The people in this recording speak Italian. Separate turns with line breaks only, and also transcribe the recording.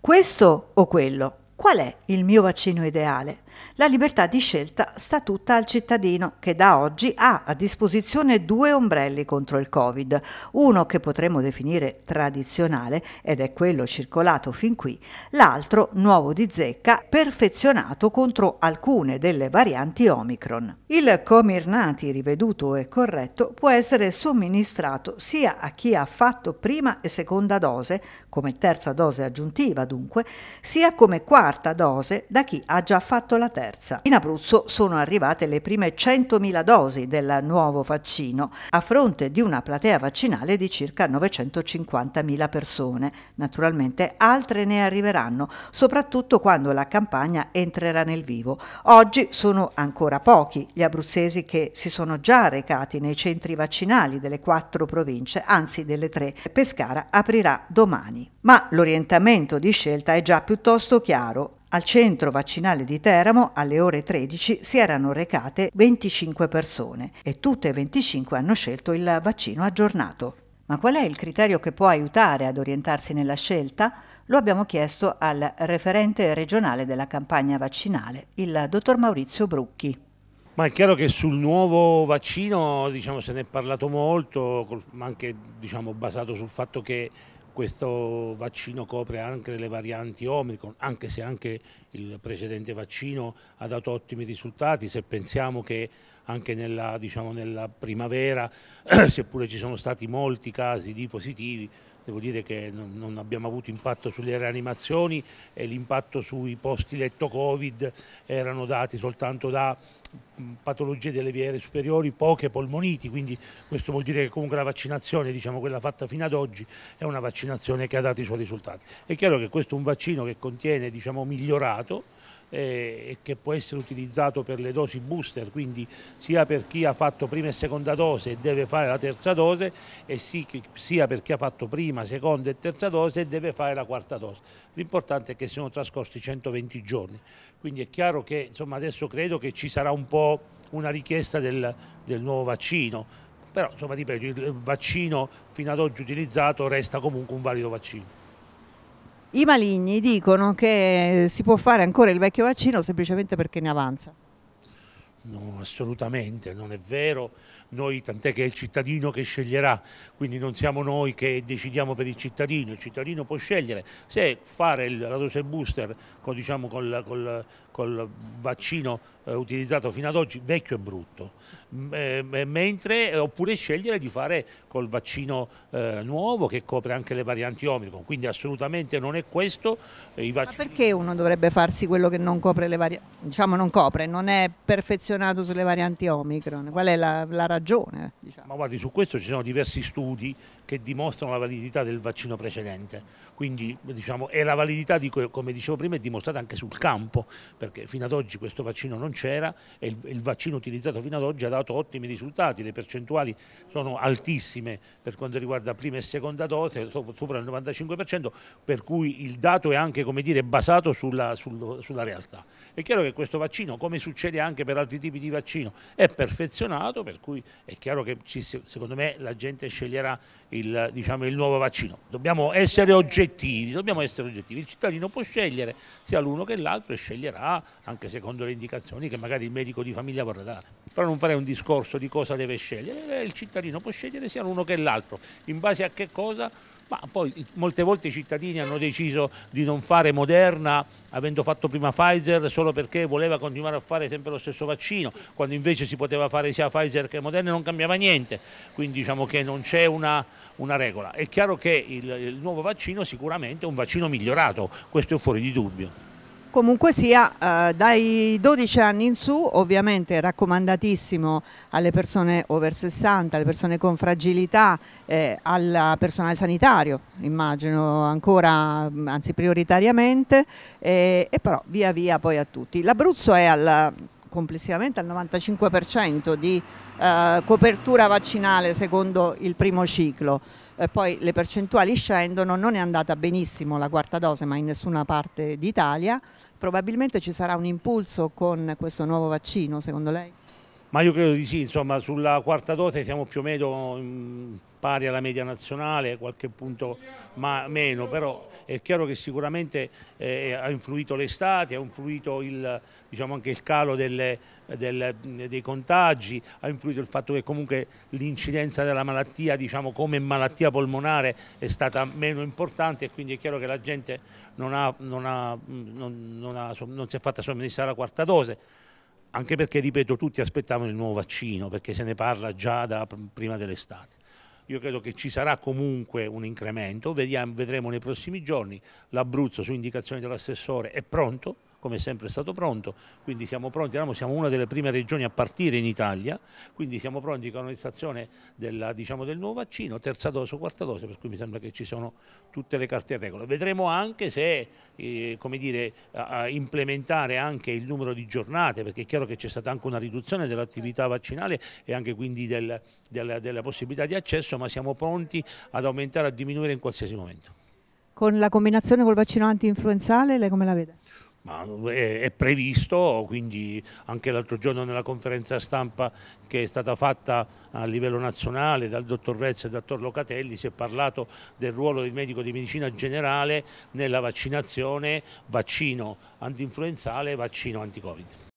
questo o quello. Qual è il mio vaccino ideale? La libertà di scelta sta tutta al cittadino che da oggi ha a disposizione due ombrelli contro il Covid, uno che potremmo definire tradizionale ed è quello circolato fin qui, l'altro nuovo di zecca perfezionato contro alcune delle varianti Omicron. Il Comirnati riveduto e corretto può essere somministrato sia a chi ha fatto prima e seconda dose, come terza dose aggiuntiva dunque, sia come quarta quarta dose da chi ha già fatto la terza. In Abruzzo sono arrivate le prime 100.000 dosi del nuovo vaccino, a fronte di una platea vaccinale di circa 950.000 persone. Naturalmente altre ne arriveranno, soprattutto quando la campagna entrerà nel vivo. Oggi sono ancora pochi gli abruzzesi che si sono già recati nei centri vaccinali delle quattro province, anzi delle tre. Pescara aprirà domani. Ma l'orientamento di scelta è già piuttosto chiaro. Al centro vaccinale di Teramo alle ore 13 si erano recate 25 persone e tutte e 25 hanno scelto il vaccino aggiornato. Ma qual è il criterio che può aiutare ad orientarsi nella scelta? Lo abbiamo chiesto al referente regionale della campagna vaccinale, il dottor Maurizio Brucchi.
Ma è chiaro che sul nuovo vaccino diciamo, se ne è parlato molto, anche diciamo, basato sul fatto che questo vaccino copre anche le varianti Omicron, anche se anche il precedente vaccino ha dato ottimi risultati, se pensiamo che anche nella, diciamo, nella primavera, seppure ci sono stati molti casi di positivi, devo dire che non, non abbiamo avuto impatto sulle reanimazioni e l'impatto sui posti letto Covid erano dati soltanto da patologie delle vie aeree superiori, poche polmoniti, quindi questo vuol dire che comunque la vaccinazione, diciamo quella fatta fino ad oggi, è una vaccinazione che ha dato i suoi risultati. È chiaro che questo è un vaccino che contiene, diciamo, migliorato, eh, e che può essere utilizzato per le dosi booster, quindi sia per chi ha fatto prima e seconda dose e deve fare la terza dose e sia per chi ha fatto prima, seconda e terza dose e deve fare la quarta dose. L'importante è che siano trascorsi 120 giorni, quindi è chiaro che insomma, adesso credo che ci sarà un po' una richiesta del, del nuovo vaccino, però insomma, ripeto, il vaccino fino ad oggi utilizzato resta comunque un valido vaccino.
I maligni dicono che si può fare ancora il vecchio vaccino semplicemente perché ne avanza.
No, assolutamente, non è vero, noi tant'è che è il cittadino che sceglierà, quindi non siamo noi che decidiamo per il cittadino, il cittadino può scegliere se fare il, la dose booster con, diciamo, col, col, col, vaccino eh, utilizzato fino ad oggi, vecchio e brutto, eh, mentre, eh, oppure scegliere di fare col vaccino eh, nuovo che copre anche le varianti Omicron, quindi assolutamente non è
questo. Eh, Ma perché uno dovrebbe farsi quello che non copre le varianti, diciamo non copre, non è perfezionato posizionato sulle varianti Omicron? Qual è la, la ragione?
Diciamo? Ma guardi, su questo ci sono diversi studi che dimostrano la validità del vaccino precedente, quindi diciamo, è la validità, di, come dicevo prima, è dimostrata anche sul campo, perché fino ad oggi questo vaccino non c'era e il, il vaccino utilizzato fino ad oggi ha dato ottimi risultati, le percentuali sono altissime per quanto riguarda prima e seconda dose, sopra il 95%, per cui il dato è anche come dire, basato sulla, sul, sulla realtà. È chiaro che questo vaccino, come succede anche per altri tipi di vaccino, è perfezionato, per cui è chiaro che ci, secondo me la gente sceglierà il, diciamo, il nuovo vaccino. Dobbiamo essere, dobbiamo essere oggettivi, il cittadino può scegliere sia l'uno che l'altro e sceglierà anche secondo le indicazioni che magari il medico di famiglia vorrà dare. Però non farei un discorso di cosa deve scegliere, eh, il cittadino può scegliere sia l'uno che l'altro, in base a che cosa ma poi molte volte i cittadini hanno deciso di non fare Moderna avendo fatto prima Pfizer solo perché voleva continuare a fare sempre lo stesso vaccino, quando invece si poteva fare sia Pfizer che Moderna e non cambiava niente, quindi diciamo che non c'è una, una, regola. È chiaro che il, il nuovo vaccino sicuramente è un vaccino migliorato, questo è fuori di dubbio.
Comunque sia, eh, dai 12 anni in su, ovviamente raccomandatissimo alle persone over 60, alle persone con fragilità, eh, al personale sanitario, immagino ancora, anzi prioritariamente, eh, e però via via poi a tutti. L'Abruzzo è al complessivamente al 95% di eh, copertura vaccinale secondo il primo ciclo, eh, poi le percentuali scendono, non è andata benissimo la quarta dose ma in nessuna parte d'Italia, probabilmente ci sarà un impulso con questo nuovo vaccino secondo lei?
Ma io credo di sì, insomma sulla quarta dose siamo più o meno mm, pari alla media nazionale, qualche punto ma meno, però è chiaro che sicuramente eh, ha influito l'estate, ha influito il, diciamo anche il calo delle, del, dei contagi, ha influito il fatto che comunque l'incidenza della malattia diciamo, come malattia polmonare è stata meno importante e quindi è chiaro che la gente non, ha, non, ha, mm, non, non ha, si è fatta somministrare la quarta dose anche perché, ripeto, tutti aspettavano il nuovo vaccino, perché se ne parla già da prima dell'estate. Io credo che ci sarà comunque un incremento, Vediamo, vedremo nei prossimi giorni. L'Abruzzo, su indicazione dell'assessore, è pronto come sempre è stato pronto, quindi siamo pronti, siamo una delle prime regioni a partire in Italia, quindi siamo pronti con l'estazione diciamo, del nuovo vaccino, terza dose o quarta dose, per cui mi sembra che ci sono tutte le carte a regola. Vedremo anche se eh, dire, implementare anche il numero di giornate, perché è chiaro che c'è stata anche una riduzione dell'attività vaccinale e anche quindi del, del, della possibilità di accesso, ma siamo pronti ad aumentare, a diminuire in qualsiasi momento.
Con la combinazione col vaccino anti-influenzale, lei come la vede?
Ma è, eh, è previsto, quindi anche l'altro giorno nella conferenza stampa che è stata fatta a livello nazionale dal dottor Rezzo e dal dottor Locatelli si è parlato del ruolo del medico di medicina generale nella
vaccinazione, vaccino antinfluenzale e vaccino anti-covid.